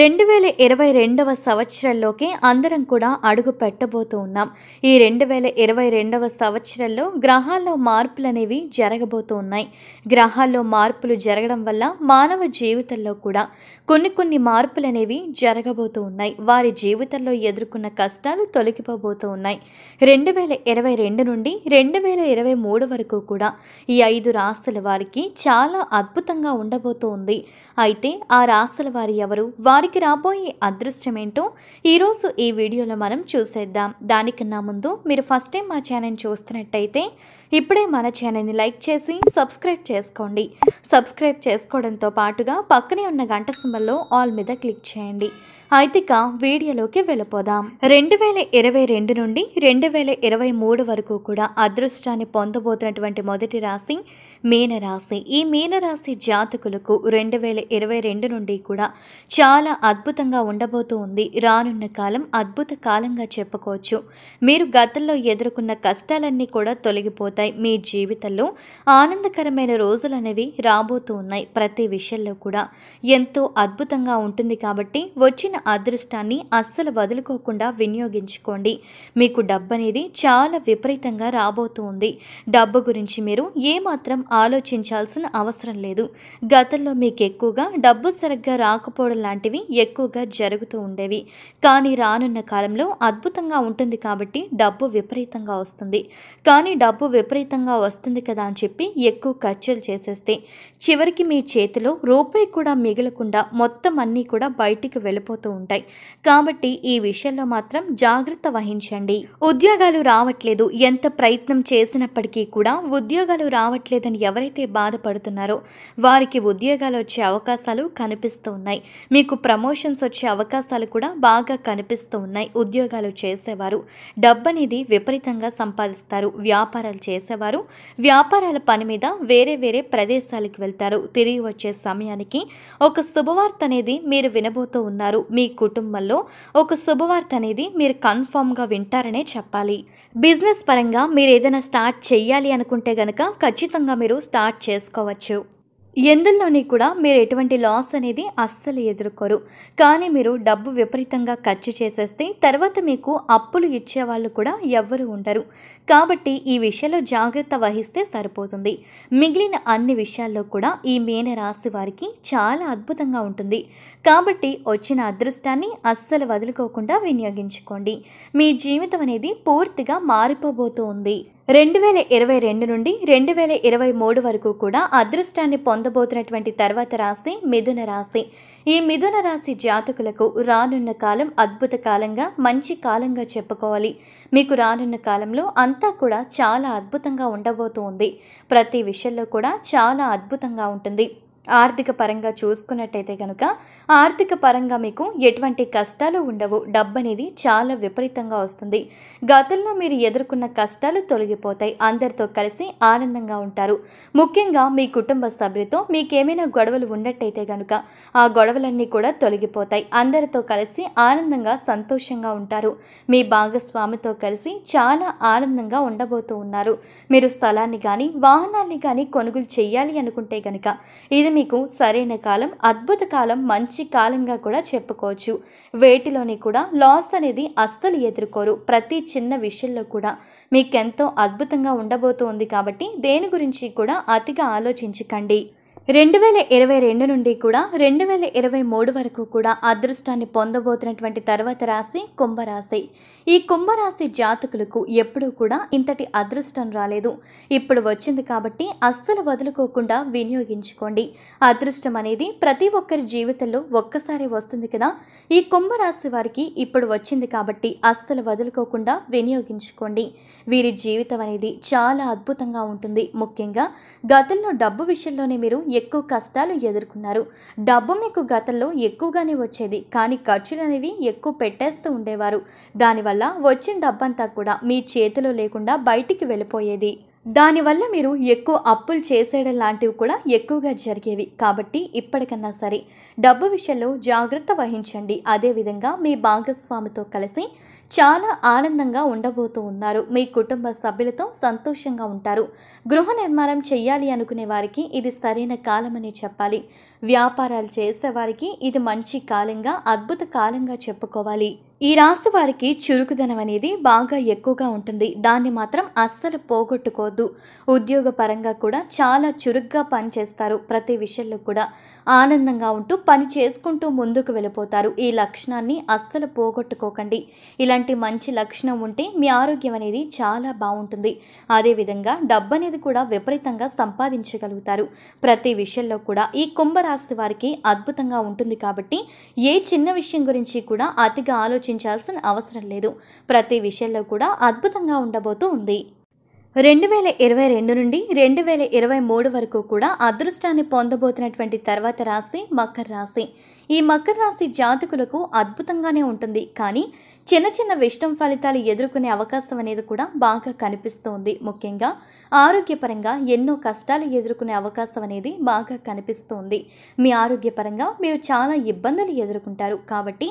రెండు వేల ఇరవై రెండవ సంవత్సరంలోకి అందరం కూడా అడుగు పెట్టబోతూ ఉన్నాం ఈ రెండు వేల ఇరవై రెండవ సంవత్సరంలో గ్రహాల్లో మార్పులు అనేవి జరగబోతూ ఉన్నాయి గ్రహాల్లో మార్పులు జరగడం వల్ల మానవ జీవితంలో కూడా కొన్ని కొన్ని మార్పులు అనేవి జరగబోతూ ఉన్నాయి వారి జీవితంలో ఎదుర్కొన్న కష్టాలు తొలగిపోబోతూ ఉన్నాయి రెండు వేల ఇరవై రెండు నుండి రెండు వేల ఇరవై మూడు వరకు కూడా ఈ ఐదు రాస్తుల వారికి చాలా అద్భుతంగా ఉండబోతోంది అయితే ఆ రాస్తుల వారి ఎవరు వారికి రాబోయే అదృష్టమేంటో ఈరోజు ఈ వీడియోలో మనం చూసేద్దాం దానికన్నా ముందు మీరు ఫస్ట్ టైం మా ఛానల్ చూస్తున్నట్టయితే ఇప్పుడే మన ఛానల్ని లైక్ చేసి సబ్స్క్రైబ్ చేసుకోండి సబ్స్క్రైబ్ చేసుకోవడంతో పాటుగా పక్కనే ఉన్న గంట సింబల్లో ఆల్ మీద క్లిక్ చేయండి అయితే ఇక వీడియోలోకి వెళ్ళిపోదాం రెండు వేల ఇరవై రెండు నుండి రెండు వేల ఇరవై మూడు వరకు కూడా అదృష్టాన్ని పొందబోతున్నటువంటి మొదటి రాశి మీనరాశి ఈ మీనరాశి జాతకులకు రెండు వేల ఇరవై రెండు నుండి కూడా చాలా అద్భుతంగా ఉండబోతూ ఉంది రానున్న కాలం అద్భుత కాలంగా చెప్పుకోవచ్చు మీరు గతంలో ఎదుర్కొన్న కష్టాలన్నీ కూడా తొలగిపోతాయి మీ జీవితంలో ఆనందకరమైన రోజులు అనేవి రాబోతూ ఉన్నాయి ప్రతి విషయంలో కూడా ఎంతో అద్భుతంగా ఉంటుంది కాబట్టి వచ్చిన అదృష్టాన్ని అస్సలు వదులుకోకుండా వినియోగించుకోండి మీకు డబ్బు అనేది చాలా విపరీతంగా రాబోతుంది డబ్బు గురించి మీరు ఏమాత్రం ఆలోచించాల్సిన అవసరం లేదు గతంలో మీకు ఎక్కువగా డబ్బు సరిగ్గా రాకపోవడం లాంటివి ఎక్కువగా జరుగుతూ ఉండేవి కానీ రానున్న కాలంలో అద్భుతంగా ఉంటుంది కాబట్టి డబ్బు విపరీతంగా వస్తుంది కానీ డబ్బు విపరీతంగా వస్తుంది కదా అని చెప్పి ఎక్కువ ఖర్చులు చేసేస్తే చివరికి మీ చేతిలో రూపాయి కూడా మిగలకుండా మొత్తం అన్నీ కూడా బయటికి వెళ్ళిపోతుంది అవుతూ ఉంటాయి కాబట్టి ఈ విషయంలో మాత్రం జాగ్రత్త వహించండి ఉద్యోగాలు రావట్లేదు ఎంత ప్రయత్నం చేసినప్పటికీ కూడా ఉద్యోగాలు రావట్లేదని ఎవరైతే బాధపడుతున్నారో వారికి ఉద్యోగాలు వచ్చే అవకాశాలు కనిపిస్తూ ఉన్నాయి మీకు ప్రమోషన్స్ వచ్చే అవకాశాలు కూడా బాగా కనిపిస్తూ ఉన్నాయి ఉద్యోగాలు చేసేవారు డబ్బు అనేది విపరీతంగా సంపాదిస్తారు వ్యాపారాలు చేసేవారు వ్యాపారాల పని మీద వేరే వేరే ప్రదేశాలకు వెళ్తారు తిరిగి వచ్చే సమయానికి ఒక శుభవార్త అనేది మీరు వినబోతూ ఉన్నారు మీ కుటుంబంలో ఒక శుభవార్త అనేది మీరు కన్ఫామ్గా వింటారనే చెప్పాలి బిజినెస్ పరంగా మీరు ఏదైనా స్టార్ట్ చేయాలి అనుకుంటే గనక ఖచ్చితంగా మీరు స్టార్ట్ చేసుకోవచ్చు ఎందులోని కూడా మీరు ఎటువంటి లాస్ అనేది అస్సలు ఎదుర్కోరు కానీ మీరు డబ్బు విపరీతంగా ఖర్చు చేసేస్తే తర్వాత మీకు అప్పులు ఇచ్చేవాళ్ళు కూడా ఎవ్వరు ఉండరు కాబట్టి ఈ విషయంలో జాగ్రత్త వహిస్తే సరిపోతుంది మిగిలిన అన్ని విషయాల్లో కూడా ఈ మేన రాశి వారికి చాలా అద్భుతంగా ఉంటుంది కాబట్టి వచ్చిన అదృష్టాన్ని అస్సలు వదులుకోకుండా వినియోగించుకోండి మీ జీవితం అనేది పూర్తిగా మారిపోబోతోంది రెండు వేల ఇరవై రెండు నుండి రెండు వేల ఇరవై మూడు వరకు కూడా అదృష్టాన్ని పొందబోతున్నటువంటి తర్వాత రాశి మిథున రాశి ఈ మిథున రాశి జాతకులకు రానున్న కాలం అద్భుత కాలంగా మంచి కాలంగా చెప్పుకోవాలి మీకు రానున్న కాలంలో అంతా కూడా చాలా అద్భుతంగా ఉండబోతుంది ప్రతి విషయంలో కూడా చాలా అద్భుతంగా ఉంటుంది ఆర్థిక పరంగా చూసుకున్నట్టయితే కనుక ఆర్థిక పరంగా మీకు ఎటువంటి కష్టాలు ఉండవు డబ్బు అనేది చాలా విపరీతంగా వస్తుంది గతంలో మీరు ఎదుర్కొన్న కష్టాలు తొలగిపోతాయి అందరితో కలిసి ఆనందంగా ఉంటారు ముఖ్యంగా మీ కుటుంబ సభ్యులతో మీకేమైనా గొడవలు ఉన్నట్టయితే కనుక ఆ గొడవలన్నీ కూడా తొలగిపోతాయి అందరితో కలిసి ఆనందంగా సంతోషంగా ఉంటారు మీ భాగస్వామితో కలిసి చాలా ఆనందంగా ఉండబోతూ ఉన్నారు మీరు స్థలాన్ని కానీ వాహనాన్ని కానీ కొనుగోలు చేయాలి అనుకుంటే కనుక ఇది మీకు సరైన కాలం అద్భుత కాలం మంచి కాలంగా కూడా చెప్పుకోవచ్చు వేటిలోని కూడా లాస్ అనేది అస్సలు ఎదుర్కోరు ప్రతి చిన్న విషయంలో కూడా మీకెంతో అద్భుతంగా ఉండబోతోంది కాబట్టి దేని గురించి కూడా అతిగా ఆలోచించకండి రెండు వేల ఇరవై రెండు నుండి కూడా రెండు వేల ఇరవై మూడు వరకు కూడా అదృష్టాన్ని పొందబోతున్నటువంటి తర్వాత రాశి కుంభరాశి ఈ కుంభరాశి జాతకులకు ఎప్పుడూ కూడా ఇంతటి అదృష్టం రాలేదు ఇప్పుడు వచ్చింది కాబట్టి అస్సలు వదులుకోకుండా వినియోగించుకోండి అదృష్టం అనేది ప్రతి ఒక్కరి జీవితంలో ఒక్కసారి వస్తుంది కదా ఈ కుంభరాశి వారికి ఇప్పుడు వచ్చింది కాబట్టి అస్సలు వదులుకోకుండా వినియోగించుకోండి వీరి జీవితం అనేది చాలా అద్భుతంగా ఉంటుంది ముఖ్యంగా గతంలో డబ్బు విషయంలోనే మీరు ఎక్కువ కష్టాలు ఎదుర్కొన్నారు డబ్బు మీకు గతంలో ఎక్కువగానే వచ్చేది కానీ ఖర్చులు అనేవి ఎక్కువ పెట్టేస్తూ ఉండేవారు దానివల్ల వచ్చిన డబ్బంతా కూడా మీ చేతిలో లేకుండా బయటికి వెళ్ళిపోయేది దానివల్ల మీరు ఎక్కువ అప్పులు చేసేయడం లాంటివి కూడా ఎక్కువగా జరిగేవి కాబట్టి ఇప్పటికన్నా సరే డబ్బు విషయంలో జాగ్రత్త వహించండి అదేవిధంగా మీ భాగస్వామితో కలిసి చాలా ఆనందంగా ఉండబోతూ ఉన్నారు మీ కుటుంబ సభ్యులతో సంతోషంగా ఉంటారు గృహ నిర్మాణం చేయాలి అనుకునే వారికి ఇది సరైన కాలమని చెప్పాలి వ్యాపారాలు చేసేవారికి ఇది మంచి కాలంగా అద్భుత కాలంగా చెప్పుకోవాలి ఈ రాశి వారికి చురుకుదనం అనేది బాగా ఎక్కువగా ఉంటుంది దాన్ని మాత్రం అస్సలు పోగొట్టుకోవద్దు ఉద్యోగ పరంగా కూడా చాలా చురుగ్గా పనిచేస్తారు ప్రతి విషయంలో కూడా ఆనందంగా ఉంటూ పని చేసుకుంటూ ముందుకు వెళ్ళిపోతారు ఈ లక్షణాన్ని అస్సలు పోగొట్టుకోకండి ఇలాంటి మంచి లక్షణం ఉంటే మీ ఆరోగ్యం అనేది చాలా బాగుంటుంది అదేవిధంగా డబ్బు అనేది కూడా విపరీతంగా సంపాదించగలుగుతారు ప్రతి విషయంలో కూడా ఈ కుంభరాశి వారికి అద్భుతంగా ఉంటుంది కాబట్టి ఏ చిన్న విషయం గురించి కూడా అతిగా ఆలోచన ఆలోచించాల్సిన అవసరం లేదు ప్రతి విషయంలో కూడా అద్భుతంగా ఉండబోతూ ఉంది రెండు వేల ఇరవై రెండు నుండి రెండు వేల ఇరవై మూడు వరకు కూడా అదృష్టాన్ని పొందబోతున్నటువంటి తర్వాత రాశి మకర రాశి ఈ మకర రాశి జాతకులకు అద్భుతంగానే ఉంటుంది కానీ చిన్న చిన్న విష్టం ఫలితాలు ఎదుర్కొనే అవకాశం అనేది కూడా బాగా కనిపిస్తోంది ముఖ్యంగా ఆరోగ్యపరంగా ఎన్నో కష్టాలు ఎదుర్కొనే అవకాశం అనేది బాగా కనిపిస్తోంది మీ ఆరోగ్యపరంగా మీరు చాలా ఇబ్బందులు ఎదుర్కొంటారు కాబట్టి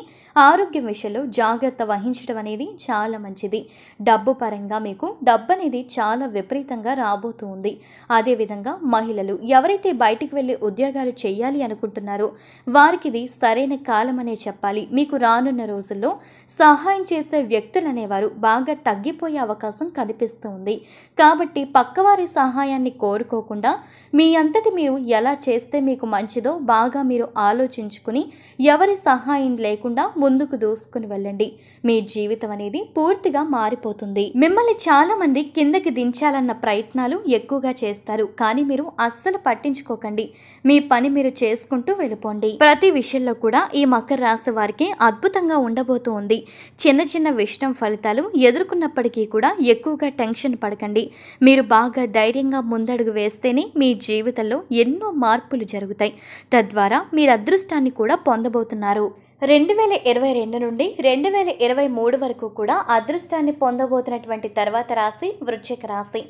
ఆరోగ్యం విషయంలో జాగ్రత్త వహించడం అనేది చాలా మంచిది డబ్బు పరంగా మీకు డబ్బు అనేది చాలా చాలా విపరీతంగా రాబోతూ ఉంది అదేవిధంగా మహిళలు ఎవరైతే బయటికి వెళ్ళి ఉద్యోగాలు చేయాలి అనుకుంటున్నారో వారికి ఇది సరైన కాలమనే చెప్పాలి మీకు రానున్న రోజుల్లో సహాయం చేసే వ్యక్తులు అనేవారు బాగా తగ్గిపోయే అవకాశం కనిపిస్తూ ఉంది కాబట్టి పక్కవారి సహాయాన్ని కోరుకోకుండా మీ అంతటి మీరు ఎలా చేస్తే మీకు మంచిదో బాగా మీరు ఆలోచించుకుని ఎవరి సహాయం లేకుండా ముందుకు దూసుకుని వెళ్ళండి మీ జీవితం అనేది పూర్తిగా మారిపోతుంది మిమ్మల్ని చాలామంది కిందకి దించాలన్న ప్రయత్నాలు ఎక్కువగా చేస్తారు కానీ మీరు అస్సలు పట్టించుకోకండి మీ పని మీరు చేసుకుంటూ వెళ్ళిపోండి ప్రతి విషయంలో కూడా ఈ మకర రాశి వారికి అద్భుతంగా ఉండబోతూ ఉంది చిన్న చిన్న విషయం ఫలితాలు ఎదుర్కొన్నప్పటికీ కూడా ఎక్కువగా టెన్షన్ పడకండి మీరు బాగా ధైర్యంగా ముందడుగు వేస్తేనే మీ జీవితంలో ఎన్నో మార్పులు జరుగుతాయి తద్వారా మీరు అదృష్టాన్ని కూడా పొందబోతున్నారు రెండు వేల ఇరవై రెండు నుండి రెండు వేల ఇరవై మూడు వరకు కూడా అదృష్టాన్ని పొందబోతున్నటువంటి తర్వాత రాశి వృశ్చిక రాశి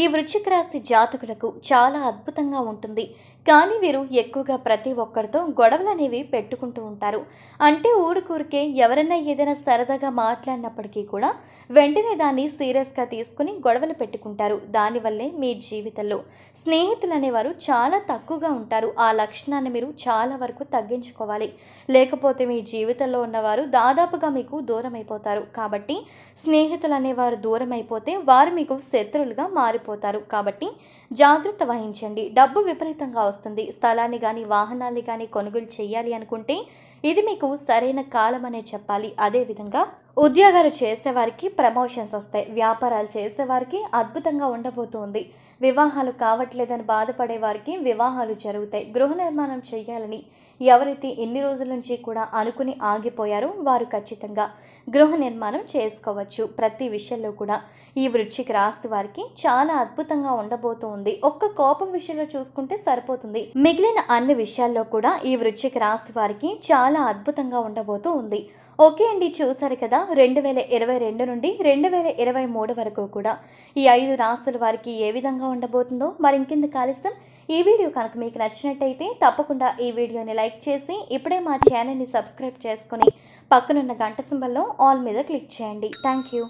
ఈ వృశ్చిక రాశి జాతకులకు చాలా అద్భుతంగా ఉంటుంది కానీ వీరు ఎక్కువగా ప్రతి ఒక్కరితో గొడవలు అనేవి పెట్టుకుంటూ ఉంటారు అంటే ఊరికూరికే ఎవరైనా ఏదైనా సరదాగా మాట్లాడినప్పటికీ కూడా వెంటనే దాన్ని సీరియస్గా తీసుకుని గొడవలు పెట్టుకుంటారు దానివల్లే మీ జీవితంలో స్నేహితులు అనేవారు చాలా తక్కువగా ఉంటారు ఆ లక్షణాన్ని మీరు చాలా వరకు తగ్గించుకోవాలి లేకపోతే మీ జీవితంలో ఉన్నవారు దాదాపుగా మీకు దూరం అయిపోతారు కాబట్టి స్నేహితులు అనేవారు దూరం అయిపోతే వారు మీకు శత్రువులుగా మారిపోతారు కాబట్టి జాగ్రత్త వహించండి డబ్బు విపరీతంగా వస్తుంది స్థలాన్ని కానీ వాహనాన్ని కానీ కొనుగోలు చేయాలి అనుకుంటే ఇది మీకు సరైన కాలం అనే చెప్పాలి అదేవిధంగా ఉద్యోగాలు చేసేవారికి ప్రమోషన్స్ వస్తాయి వ్యాపారాలు చేసేవారికి అద్భుతంగా ఉండబోతోంది వివాహాలు కావట్లేదని బాధపడే వారికి వివాహాలు జరుగుతాయి గృహ నిర్మాణం చేయాలని ఎవరైతే ఎన్ని రోజుల నుంచి కూడా అనుకుని ఆగిపోయారో వారు ఖచ్చితంగా గృహ నిర్మాణం చేసుకోవచ్చు ప్రతి విషయంలో కూడా ఈ వృక్షిక రాశి వారికి చాలా అద్భుతంగా ఉండబోతుంది ఒక్క కోపం విషయంలో చూసుకుంటే సరిపోతుంది మిగిలిన అన్ని విషయాల్లో కూడా ఈ వృక్షిక రాశి వారికి చాలా అద్భుతంగా ఉండబోతూ ఉంది ఓకే అండి చూసారు కదా రెండు వేల ఇరవై రెండు నుండి రెండు వేల ఇరవై మూడు వరకు కూడా ఈ ఐదు రాస్తుల వారికి ఏ విధంగా ఉండబోతుందో మరి ఇంకింది కాలుస్తాం ఈ వీడియో కనుక మీకు నచ్చినట్టయితే తప్పకుండా ఈ వీడియోని లైక్ చేసి ఇప్పుడే మా ఛానల్ని సబ్స్క్రైబ్ చేసుకుని పక్కనున్న గంట సింబల్లో ఆల్ మీద క్లిక్ చేయండి థ్యాంక్ యూ